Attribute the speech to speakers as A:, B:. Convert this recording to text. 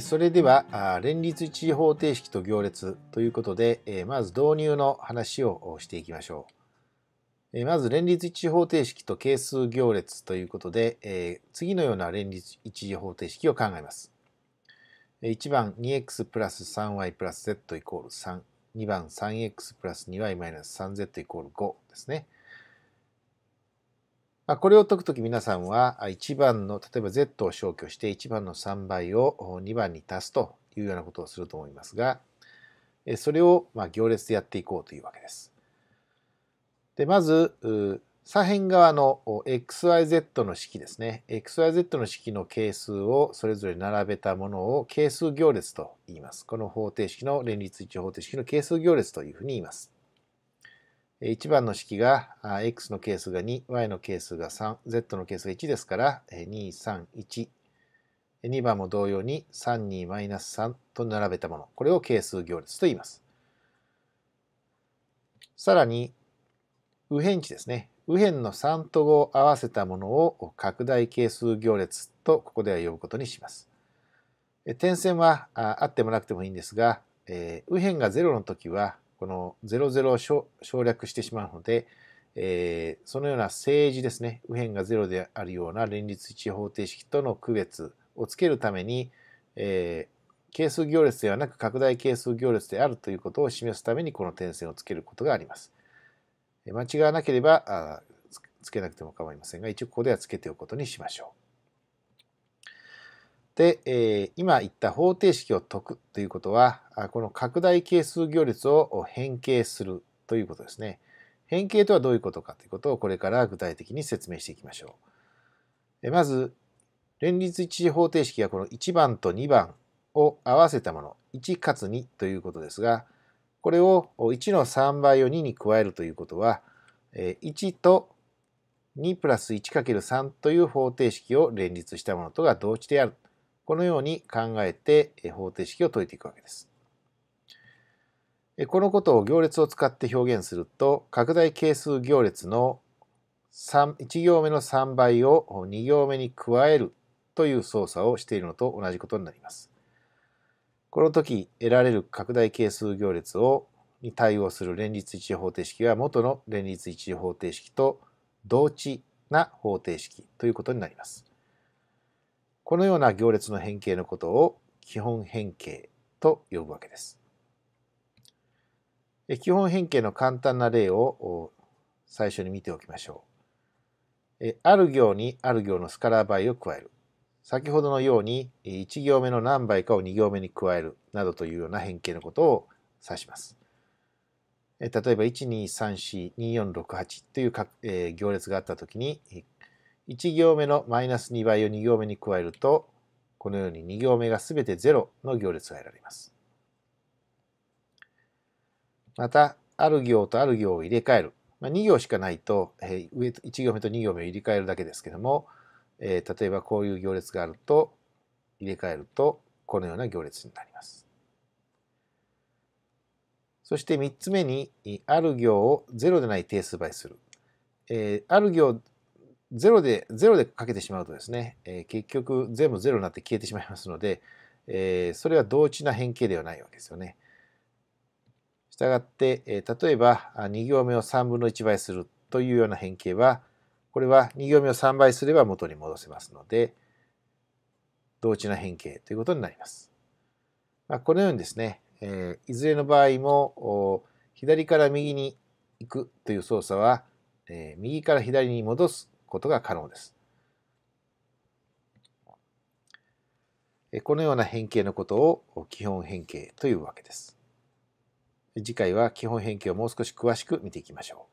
A: それでは、連立一時方程式と行列ということで、まず導入の話をしていきましょう。まず、連立一時方程式と係数行列ということで、次のような連立一時方程式を考えます。1番 2x プラス 3y プラス z イコール3。2番 3x プラス 2y マイナス 3z イコール5ですね。あこれを解くとき皆さんは1番の例えば z を消去して1番の3倍を2番に足すというようなことをすると思いますがそれをま行列でやっていこうというわけです。でまず左辺側の xyz の式ですね xyz の式の係数をそれぞれ並べたものを係数行列と言います。この方程式の連立一方程式の係数行列というふうに言います。1番の式が x の係数が2、y の係数が3、z の係数が1ですから、2、3、1。2番も同様に3、2、マイナス3と並べたもの。これを係数行列と言います。さらに、右辺値ですね。右辺の3と5を合わせたものを拡大係数行列とここでは呼ぶことにします。点線はあってもなくてもいいんですが、え右辺が0の時はこの00を省略してしまうので、えー、そのような政治ですね、右辺が0であるような連立一方程式との区別をつけるために、えー、係数行列ではなく拡大係数行列であるということを示すためにこの点線をつけることがあります。間違わなければつけなくても構いませんが、一応ここではつけておくことにしましょう。で、えー、今言った方程式を解くということは、この拡大係数行列を変形するということですね。変形とはどういうことかということをこれから具体的に説明していきましょう。まず、連立一次方程式はこの1番と2番を合わせたもの、1かつ2ということですが、これを1の3倍を2に加えるということは、1と2プラス 1×3 という方程式を連立したものとが同値であるこのように考えて方程式を解いていくわけです。このことを行列を使って表現すると拡大係数行列の3 1行目の3倍を2行目に加えるという操作をしているのと同じことになります。この時得られる拡大係数行列をに対応する連立一次方程式は元の連立一次方程式と同値な方程式ということになります。このような行列の変形のことを基本変形と呼ぶわけです。基本変形の簡単な例を最初に見ておきましょう。ある行にある行のスカラ倍を加える。先ほどのように1行目の何倍かを2行目に加えるなどというような変形のことを指します。例えば1234246 8という行列があった時に1行目のマイナス2倍を2行目に加えると、このように2行目がすべて0の行列が得られます。また、ある行とある行を入れ替える。まあ、2行しかないと、え上1行目と2行目を入れ替えるだけですけども、え例えばこういう行列があると、入れ替えると、このような行列になります。そして3つ目に、ある行を0でない定数倍する。えある行ゼロで、ゼロでかけてしまうとですね、えー、結局全部ゼロになって消えてしまいますので、えー、それは同値な変形ではないわけですよね。したがって、えー、例えば2行目を3分の1倍するというような変形は、これは2行目を3倍すれば元に戻せますので、同値な変形ということになります。まあ、このようにですね、えー、いずれの場合も左から右に行くという操作は、えー、右から左に戻すことが可能です。このような変形のことを基本変形というわけです。次回は基本変形をもう少し詳しく見ていきましょう。